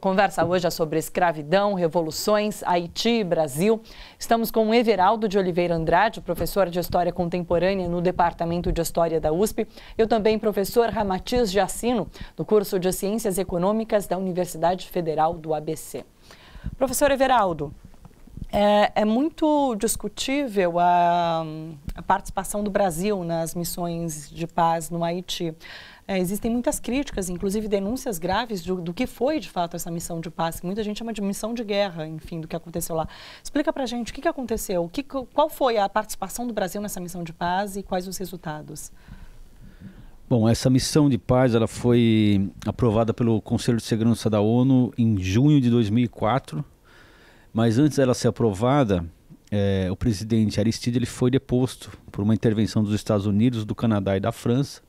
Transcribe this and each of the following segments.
Conversa hoje é sobre escravidão, revoluções, Haiti e Brasil. Estamos com Everaldo de Oliveira Andrade, professor de História Contemporânea no Departamento de História da USP. Eu também, professor Ramatiz Jacino, do curso de Ciências Econômicas da Universidade Federal do ABC. Professor Everaldo, é, é muito discutível a, a participação do Brasil nas missões de paz no Haiti. É, existem muitas críticas, inclusive denúncias graves do, do, que foi de fato essa missão de paz. Muita gente chama de missão de guerra, enfim, do que aconteceu lá. Explica para a gente o que, que aconteceu, que, qual foi a participação do Brasil nessa missão de paz e quais os resultados. Bom, essa missão de paz ela foi aprovada pelo Conselho de Segurança da ONU em junho de 2004, mas antes dela ser aprovada, é, o presidente Aristide ele foi deposto por uma intervenção dos Estados Unidos, do Canadá e da França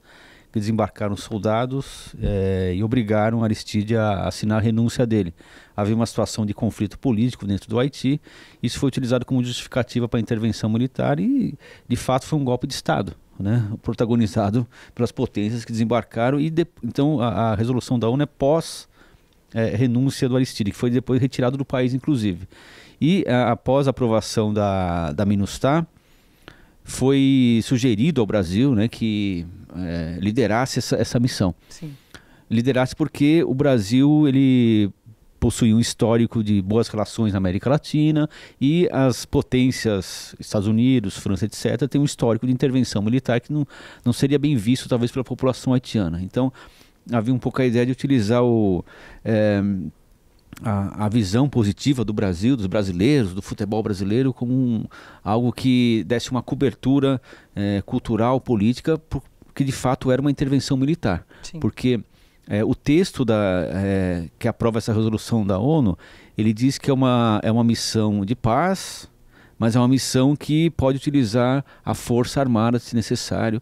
que desembarcaram soldados é, e obrigaram Aristide a assinar a renúncia dele. Havia uma situação de conflito político dentro do Haiti, isso foi utilizado como justificativa para a intervenção militar e, de fato, foi um golpe de Estado. Né, protagonizado pelas potências que desembarcaram e de, então a, a, resolução da ONU é pós é, renúncia do Aristide, que foi depois retirado do país inclusive. E a, eh, após a aprovação da, da MINUSTAH, foi sugerido ao Brasil né, que é, liderasse essa, essa missão. Sim. Liderasse porque o Brasil ele possui um histórico de boas relações na América Latina e as potências, Estados Unidos, França, etc., tem um histórico de intervenção militar que não, não seria bem visto, talvez, pela população haitiana. Então, havia um pouco a ideia de utilizar o. É, a, a, visão positiva do Brasil, dos brasileiros, do futebol brasileiro, como um, algo que desse uma cobertura é, cultural, política, porque de fato era uma intervenção militar. Sim. Porque é, o texto da, é, que aprova essa resolução da ONU, ele diz que é uma, é uma missão de paz, mas é uma missão que pode utilizar a força armada se necessário.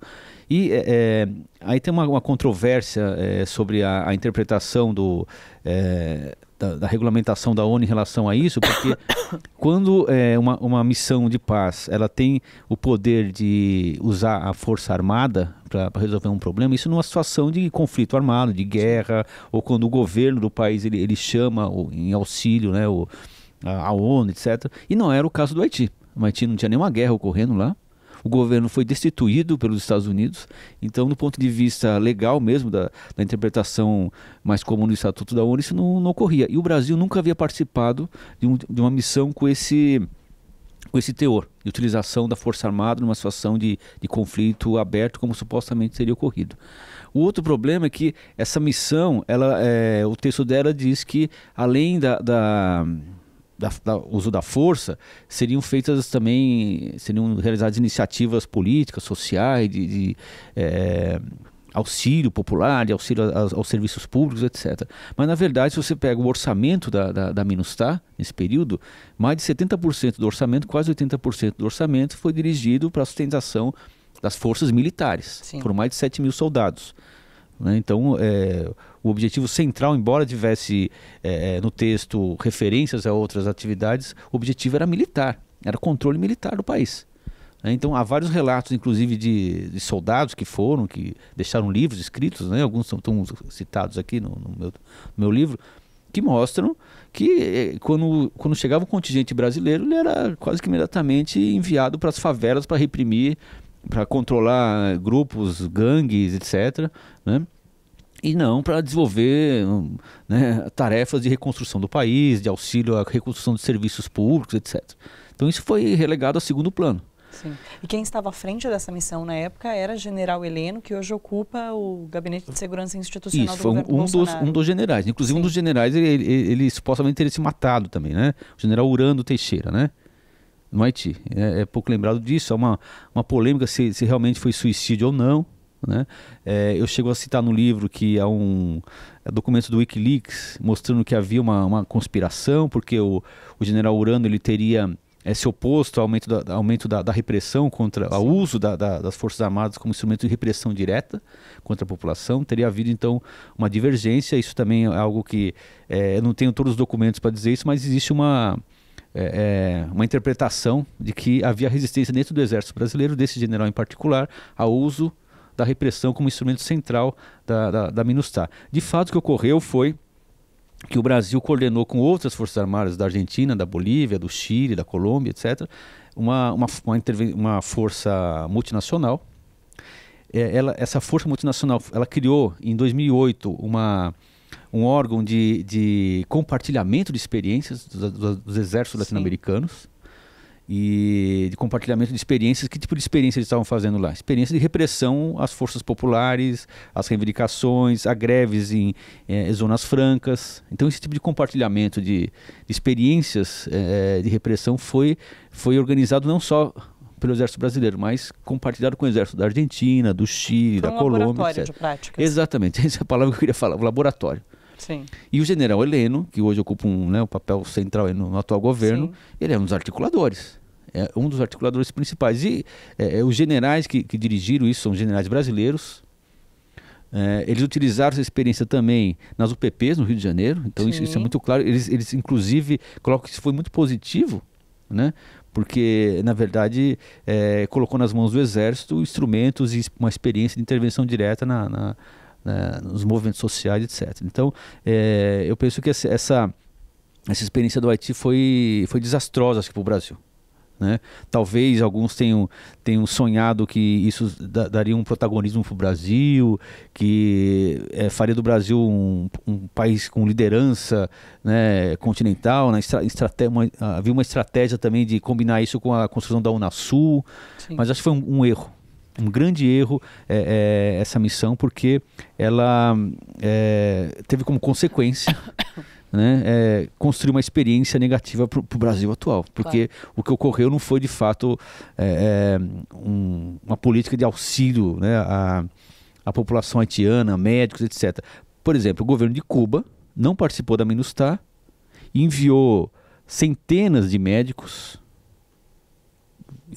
E é, é aí tem uma, uma controvérsia é, sobre a, a interpretação do é, da, da, regulamentação da ONU em relação a isso, porque quando é, uma, uma missão de paz ela tem o poder de usar a força armada para resolver um problema, isso numa situação de conflito armado, de guerra, ou quando o governo do país ele, ele chama o, em auxílio né, o, a, a ONU, etc. E não era o caso do Haiti. O Haiti não tinha nenhuma guerra ocorrendo lá o governo foi destituído pelos Estados Unidos. Então, do ponto de vista legal mesmo, da, da interpretação mais comum do Estatuto da ONU, isso não, não ocorria. E o Brasil nunca havia participado de, um, de uma missão com esse com esse teor de utilização da Força Armada numa situação de, de conflito aberto, como supostamente teria ocorrido. O outro problema é que essa missão, ela, é, o texto dela diz que, além da, da da, da, uso da força, seriam feitas também, seriam realizadas iniciativas políticas, sociais, de, de é, auxílio popular, de auxílio aos, aos, serviços públicos, etc. Mas, na verdade, se você pega o orçamento da, da, da nesse período, mais de 70% do orçamento, quase 80% do orçamento, foi dirigido para a sustentação das forças militares. Sim. Foram mais de 7 mil soldados. Né? Então, é, o objetivo central, embora tivesse é, é, no texto referências a outras atividades, o objetivo era militar, era controle militar do país. Né? Então, há vários relatos, inclusive, de, de soldados que foram, que deixaram livros escritos, né? alguns são citados aqui no, no, meu, no meu livro, que mostram que é, quando, quando chegava o contingente brasileiro, ele era quase que imediatamente enviado para as favelas para reprimir para controlar grupos, gangues, etc. Né? E não para desenvolver né, tarefas de reconstrução do país, de auxílio à reconstrução de serviços públicos, etc. Então isso foi relegado a segundo plano. Sim. E quem estava à frente dessa missão na época era general Heleno, que hoje ocupa o Gabinete de Segurança Institucional Isso, do foi um, um dos, um dos generais. Inclusive, Sim. um dos generais, ele, ele, ele, supostamente teria se matado também, né? O general Urando Teixeira, né? no Haiti. É, é, é, pouco lembrado disso, é uma, uma polêmica se, se realmente foi suicídio ou não. Né? É, eu chego a citar no livro que há um é documento do Wikileaks mostrando que havia uma, uma conspiração, porque o, o general Urano ele teria é, se oposto ao aumento da, aumento da, da repressão contra o uso da, da, das forças armadas como instrumento de repressão direta contra a população teria havido então uma divergência isso também é algo que é, eu não tenho todos os documentos para dizer isso mas existe uma é, é, uma interpretação de que havia resistência dentro do exército brasileiro, desse general em particular, ao uso da repressão como instrumento central da, da, da MINUSTAH. De fato, o que ocorreu foi que o Brasil coordenou com outras forças armadas da Argentina, da Bolívia, do Chile, da Colômbia, etc., uma, uma, uma, uma força multinacional. É, ela, essa força multinacional ela criou em 2008 uma um órgão de, de compartilhamento de experiências dos, dos exércitos latino-americanos e de compartilhamento de experiências. Que tipo de experiência eles estavam fazendo lá? Experiência de repressão às forças populares, às reivindicações, a greves em, eh, zonas francas. Então, esse tipo de compartilhamento de, de experiências eh, eh, de repressão foi, foi organizado não só pelo exército brasileiro, mas compartilhado com o exército da Argentina, do Chile, da Colômbia, laboratório etc. De Exatamente, essa é a palavra que eu queria falar, o laboratório. Sim. E o general Heleno, que hoje ocupa um, né, um papel central no, no atual governo, Sim. ele é um dos articuladores. É um dos articuladores principais. E é, é, os generais que, que dirigiram isso são generais brasileiros, é, eles utilizaram essa experiência também nas UPPs no Rio de Janeiro, então isso, isso, é muito claro. Eles, eles inclusive, colocam que isso foi muito positivo, né? porque, na verdade, é, colocou nas mãos do Exército instrumentos e uma experiência de intervenção direta na, na né, nos movimentos sociais, etc. Então, é, eu penso que essa, essa experiência do Haiti foi, foi desastrosa para o Brasil. Né? Talvez alguns tenham, tenham sonhado que isso da, daria um protagonismo para o Brasil, que é, faria do Brasil um, um país com liderança né, continental. Né? uma, havia uma estratégia também de combinar isso com a construção da Unasul, Sim. mas acho que foi um, um erro um grande erro é, é, essa missão, porque ela é, teve como consequência né, é, construir uma experiência negativa para o Brasil atual. Porque claro. o que ocorreu não foi de fato é, é, um, uma política de auxílio né, à, à população haitiana, médicos, etc. Por exemplo, o governo de Cuba não participou da Minustar, enviou centenas de médicos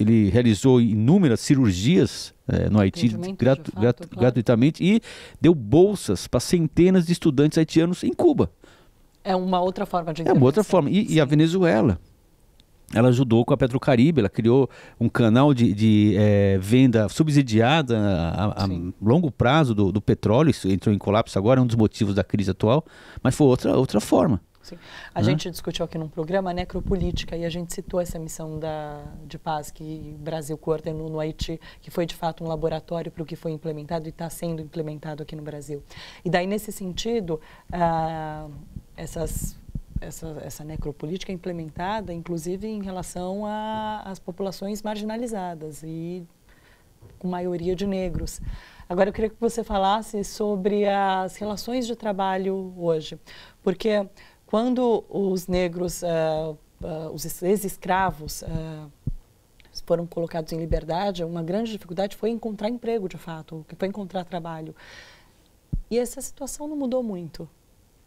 ele realizou inúmeras cirurgias é, no Haiti gratu fato, gratuitamente claro. e deu bolsas para centenas de estudantes haitianos em Cuba. É uma outra forma de É uma outra forma. E, e, a Venezuela? Ela ajudou com a Petrocaribe, ela criou um canal de, de é, venda subsidiada a, a longo prazo do, do, petróleo, isso entrou em colapso agora, é um dos motivos da crise atual, mas foi outra, outra forma. Sim. A né? gente discutiu aqui num programa a né, necropolítica e a gente citou essa missão da, de paz que o Brasil coordenou no Haiti, que foi de fato um laboratório para o que foi implementado e está sendo implementado aqui no Brasil. E daí, nesse sentido, ah, essas essa, essa necropolítica é implementada, inclusive em relação às populações marginalizadas e com maioria de negros. Agora, eu queria que você falasse sobre as relações de trabalho hoje, porque quando os negros, uh, uh, os ex-escravos, uh, foram colocados em liberdade, uma grande dificuldade foi encontrar emprego, de fato, foi encontrar trabalho. E essa situação não mudou muito.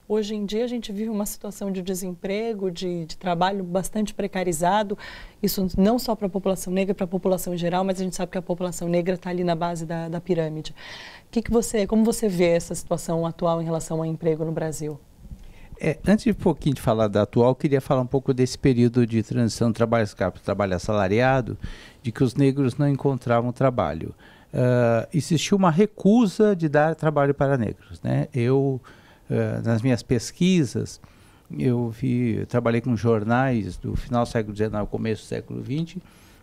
Hoje em dia a gente vive uma situação de desemprego, de, de trabalho bastante precarizado. Isso não só para a população negra, para a população em geral, mas a gente sabe que a população negra está ali na base da, da pirâmide. Que que você, como você vê essa situação atual em relação ao emprego no Brasil? É, antes de um pouquinho de falar da atual, queria falar um pouco desse período de transição do trabalho escravo, trabalho assalariado, de que os negros não encontravam trabalho. Uh, existiu uma recusa de dar trabalho para negros. Né? Eu, uh, nas minhas pesquisas, eu vi, eu trabalhei com jornais do final do século XIX, começo do século XX,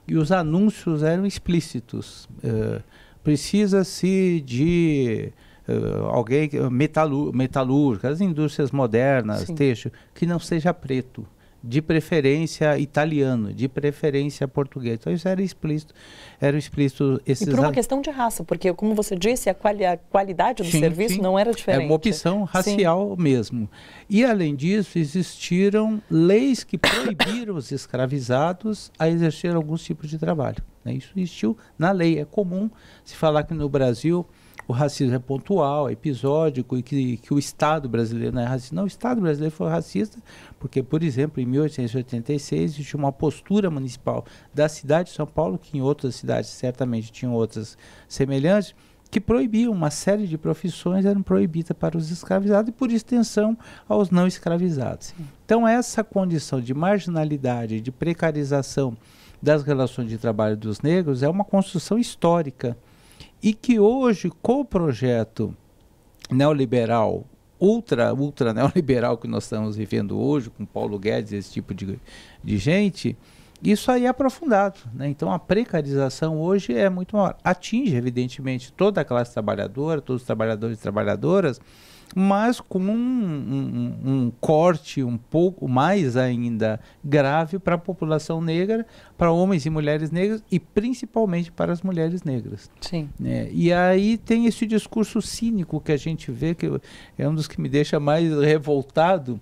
e os anúncios eram explícitos. Uh, Precisa-se de eh, alguém, eh, metalúrgica, as indústrias modernas, Sim. texto, que não seja preto. De preferência italiano, de preferência português. Então, isso era explícito. Era explícito esses e por uma questão de raça, porque, como você disse, a, quali a qualidade do sim, serviço sim. não era diferente. É uma opção racial sim. mesmo. E, além disso, existiram leis que proibiram os escravizados a exercer alguns tipos de trabalho. Né? Isso existiu na lei. É comum se falar que no Brasil o racismo é pontual, é episódico, e que, que o Estado brasileiro não é racista. Não, o Estado brasileiro foi racista, porque, por exemplo, em 1886 existia uma postura municipal da cidade de São Paulo, que em outras cidades certamente tinham outras semelhantes, que proibiam uma série de profissões eram proibidas para os escravizados e por extensão aos não escravizados. Então essa condição de marginalidade, de precarização das relações de trabalho dos negros é uma construção histórica e que hoje, com o projeto neoliberal, ultra, ultra neoliberal que nós estamos vivendo hoje, com Paulo Guedes, esse tipo de, de gente, isso aí é aprofundado. Né? Então a precarização hoje é muito maior. Atinge, evidentemente, toda a classe trabalhadora, todos os trabalhadores e trabalhadoras, mas com um, um, um corte um pouco mais ainda grave para a população negra, para homens e mulheres negras e principalmente para as mulheres negras. Sim. É, e aí tem esse discurso cínico que a gente vê, que é um dos que me deixa mais revoltado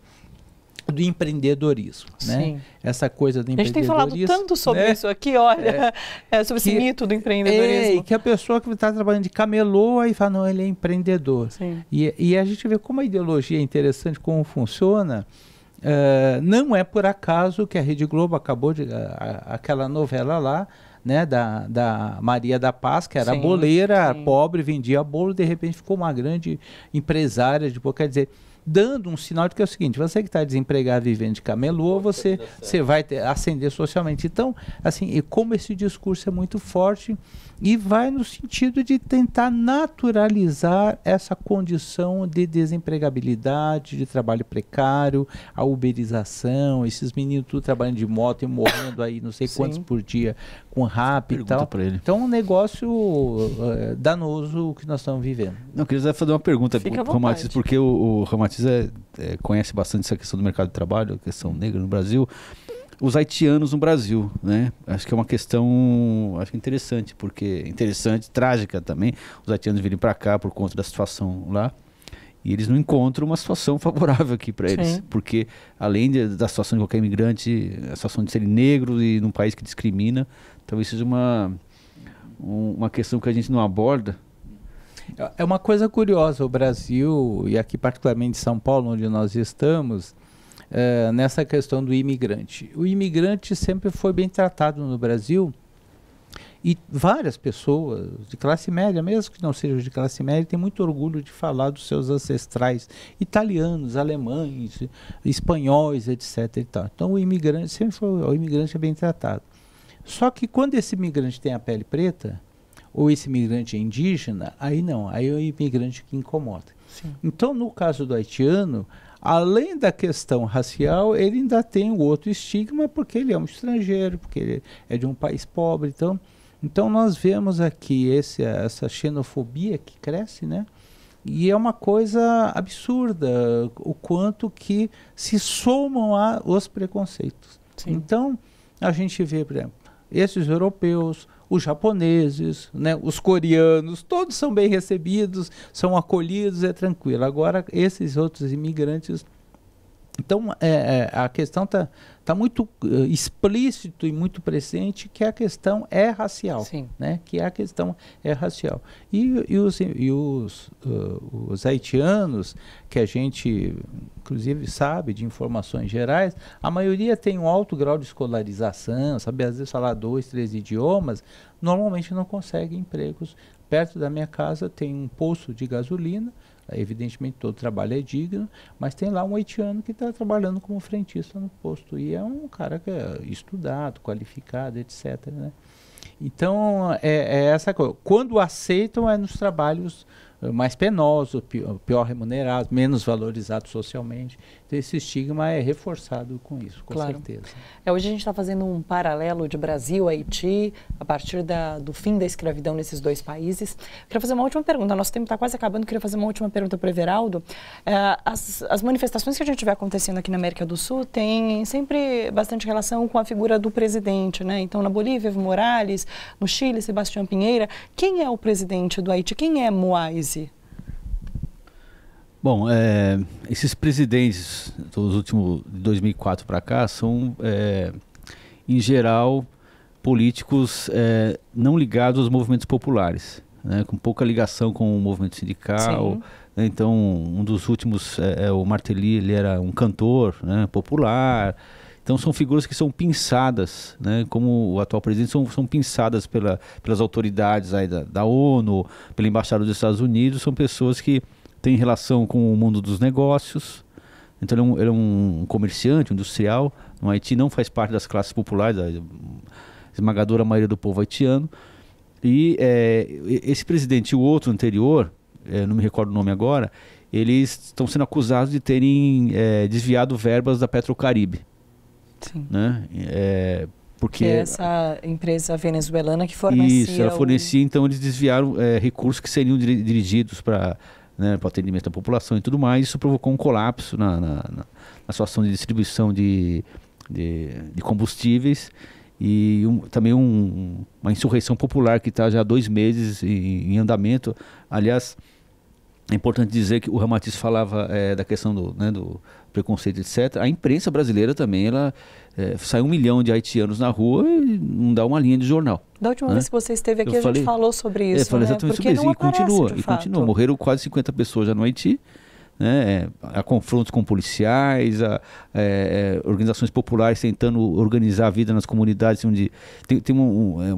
Tipo do empreendedorismo, né? Sim. Essa coisa do empreendedorismo. A gente tem falado tanto sobre né? isso aqui, olha, é, é sobre que, esse mito do empreendedorismo. É, que a pessoa que está trabalhando de camelô aí fala, não, ele é empreendedor. E, e, a gente vê como a ideologia é interessante, como funciona. Uh, não é por acaso que a Rede Globo acabou de... A, a, aquela novela lá, né, da, da Maria da Paz, que era sim, boleira, sim. pobre, vendia bolo, de repente ficou uma grande empresária de Quer dizer, dando um sinal de que é o seguinte: você que está desempregado vivendo de camelô, você, você vai ter, ascender socialmente. Então, assim, e como esse discurso é muito forte e vai no sentido de tentar naturalizar essa condição de desempregabilidade, de trabalho precário, a uberização, esses meninos tudo trabalhando de moto e morrendo aí não sei Sim. quantos por dia com rap e tal. Pra ele. Então, é um negócio uh, danoso que nós estamos vivendo. Não, queria fazer uma pergunta para o Ramatiz, porque o, o Ramatiz é, é, conhece bastante essa questão do mercado de trabalho, a questão negra no Brasil. Os haitianos no Brasil, né? Acho que é uma questão acho é interessante, porque interessante, trágica também. Os haitianos virem para cá por conta da situação lá. E eles não encontram uma situação favorável aqui para eles. Sim. Porque, além de, da situação de qualquer imigrante, a situação de serem negros e num país que discrimina, talvez seja uma, um, uma questão que a gente não aborda. É, é uma coisa curiosa, o Brasil, e aqui particularmente São Paulo, onde nós estamos, é, nessa questão do imigrante. O imigrante sempre foi bem tratado no Brasil, e várias pessoas de classe média, mesmo que não sejam de classe média, têm muito orgulho de falar dos seus ancestrais italianos, alemães, espanhóis, etc. E tal. Então o imigrante sempre foi, o imigrante é bem tratado. Só que quando esse imigrante tem a pele preta, ou esse imigrante é indígena, aí não, aí é o imigrante que incomoda. Sim. Então, no caso do haitiano, além da questão racial, ele ainda tem o outro estigma porque ele é um estrangeiro, porque ele é de um país pobre. Então, então nós vemos aqui esse, essa xenofobia que cresce, né? E é uma coisa absurda o quanto que se somam a, os preconceitos. Sim. Então a gente vê, por exemplo, esses europeus, os japoneses, né, os coreanos, todos são bem recebidos, são acolhidos, é tranquilo. Agora esses outros imigrantes então, é, é, a questão está tá muito uh, explícito e muito presente que a questão é racial, Sim. né? Que a questão é racial. E, e os, e os, uh, os haitianos, que a gente, inclusive, sabe de informações gerais, a maioria tem um alto grau de escolarização, sabe, às vezes falar dois, três idiomas, normalmente não consegue empregos. Perto da minha casa tem um poço de gasolina, Evidentemente todo trabalho é digno, mas tem lá um haitiano que está trabalhando como frentista no posto. E é um cara que é estudado, qualificado, etc. Né? Então, é, é, essa coisa. Quando aceitam, é nos trabalhos eh, mais penosos, pior, pior remunerados, menos valorizados socialmente esse estigma é reforçado com isso, com claro. certeza. É, hoje a gente está fazendo um paralelo de Brasil, Haiti, a partir da, do fim da escravidão nesses dois países. Queria fazer uma última pergunta, nosso tempo está quase acabando, queria fazer uma última pergunta para o Everaldo. É, as, as, manifestações que a gente vê acontecendo aqui na América do Sul têm sempre bastante relação com a figura do presidente, né? Então, na Bolívia, Evo Morales, no Chile, Sebastião Pinheira. Quem é o presidente do Haiti? Quem é Moise? Bom, é, esses presidentes dos últimos de 2004 para cá são, é, em geral, políticos é, não ligados aos movimentos populares, né, com pouca ligação com o movimento sindical. Né, então, um dos últimos, é, é o Martelly, ele era um cantor né, popular. Então são figuras que são pinçadas, né? como o atual presidente, são, são pinçadas pela, pelas autoridades aí da, da ONU, pela Embaixada dos Estados Unidos, são pessoas que tem relação com o mundo dos negócios. Então ele é um, ele é um comerciante, um industrial. No Haiti não faz parte das classes populares, a esmagadora maioria do povo haitiano. E é, esse presidente e o outro anterior, é, não me recordo o nome agora, eles estão sendo acusados de terem é, desviado verbas da Petrocaribe. Sim. Né? É, porque que é essa empresa venezuelana que fornecia isso ela fornecia o... então eles desviaram é, recursos que seriam dirigidos para né, para o atendimento da população e tudo mais. Isso provocou um colapso na, na, na, na situação de distribuição de, de, de combustíveis e um, também um, uma insurreição popular que está já há dois meses em, em, andamento. Aliás, é importante dizer que o Ramatiz falava é, da questão do, né, do, preconceito, etc. A imprensa brasileira também, ela é, sai um milhão de haitianos na rua e não dá uma linha de jornal. Da última né? vez que você esteve aqui, eu a falei, gente falou sobre é, isso. eu falei né? exatamente né? sobre isso. E continua, e continua. Morreram quase 50 pessoas já no Haiti. Né, a é, confrontos com policiais, a, é, é, organizações populares tentando organizar a vida nas comunidades onde tem, tem um, um,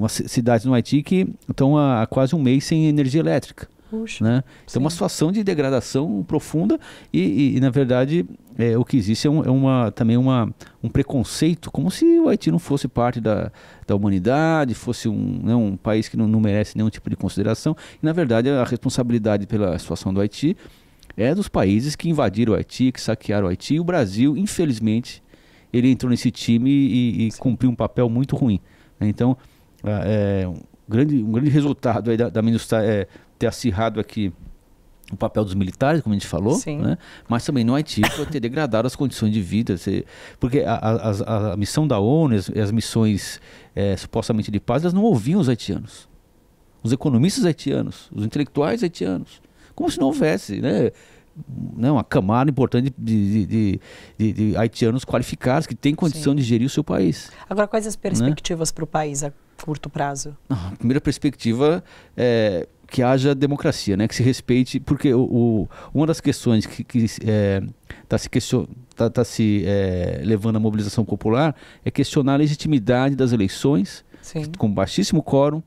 no Haiti que estão há quase um mês sem energia elétrica. Puxa, né? Então, uma situação de degradação profunda e, e, e na verdade, é, o que existe é, um, é, uma, também uma, um preconceito, como se o Haiti não fosse parte da, da humanidade, fosse um, né, um país que não, não, merece nenhum tipo de consideração. E, na verdade, a responsabilidade pela situação do Haiti é dos países que invadiram o Haiti, que saquearam o Haiti. E o Brasil, infelizmente, ele entrou nesse time e, e cumpriu um papel muito ruim. Né? Então, é, um, grande, um grande resultado da, da, é, ter acirrado aqui o papel dos militares, como a gente falou, né? mas também no Haiti foi ter degradado as condições de vida. Porque a, a, a missão da ONU e as, as, missões é, supostamente de paz, elas não ouviam os haitianos. Os economistas haitianos, os intelectuais haitianos. Como se não houvesse né? né? uma camada importante de, de, de, de haitianos qualificados que têm condição Sim. de gerir o seu país. Agora, quais as né? perspectivas né? para o país a curto prazo? A primeira perspectiva é que haja democracia, né? Que se respeite, porque o, o uma das questões que está que, é, tá se, tá, tá se é, levando à mobilização popular é questionar a legitimidade das eleições, com baixíssimo quórum,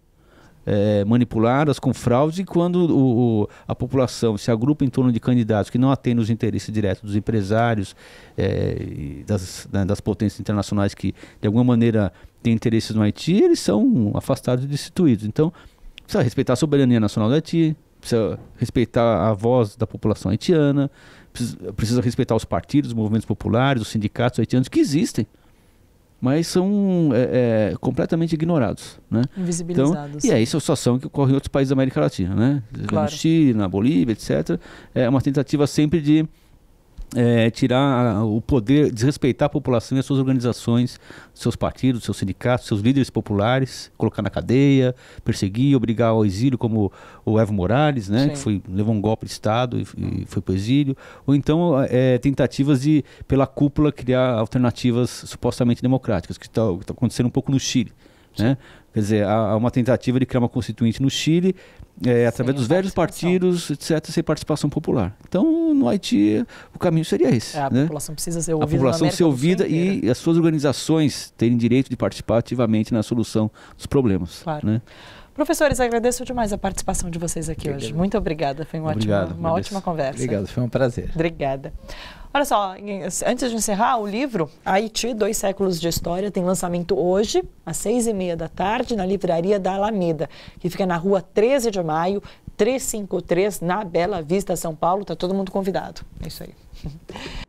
é, manipuladas com fraude, e quando o, o, a população se agrupa em torno de candidatos que não atendem os interesses diretos dos empresários, é, das, né, das potências internacionais que, de alguma maneira, têm interesses no Haiti, eles são afastados e destituídos. Então, precisa respeitar a soberania nacional da Haiti, precisa respeitar a voz da população haitiana, precisa, precisa respeitar os partidos, os movimentos populares, os sindicatos haitianos que existem, mas são é, é, completamente ignorados, né? Invisibilizados. Então, e é isso a situação que ocorre em outros países da América Latina, né? Claro. Na Chile, na Bolívia, etc. É uma tentativa sempre de é, tirar o poder, desrespeitar a população e as suas organizações, seus partidos, seus sindicatos, seus líderes populares, colocar na cadeia, perseguir, obrigar ao exílio, como o Evo Morales, né, que foi, levou um golpe de Estado e, e foi para o exílio, ou então é, tentativas de, pela cúpula, criar alternativas supostamente democráticas, que está tá acontecendo um pouco no Chile. Né? Quer dizer, há, há uma tentativa de criar uma constituinte no Chile, é, através dos velhos partidos, etc., sem participação popular. Então, no Haiti, o caminho seria esse. É, a né? população precisa ser ouvida. A população ser ouvida e as suas organizações terem direito de participar ativamente na solução dos problemas. Claro. Né? Professores, agradeço demais a participação de vocês aqui Obrigado. hoje. Muito obrigada, foi uma, Obrigado, ótima, uma ótima conversa. Obrigado, foi um prazer. Obrigada. Olha só, antes de encerrar, o livro Haiti, Dois Séculos de História, tem lançamento hoje, às seis e meia da tarde, na Livraria da Alameda, que fica na rua 13 de maio, 353, na Bela Vista, São Paulo. Está todo mundo convidado. É isso aí.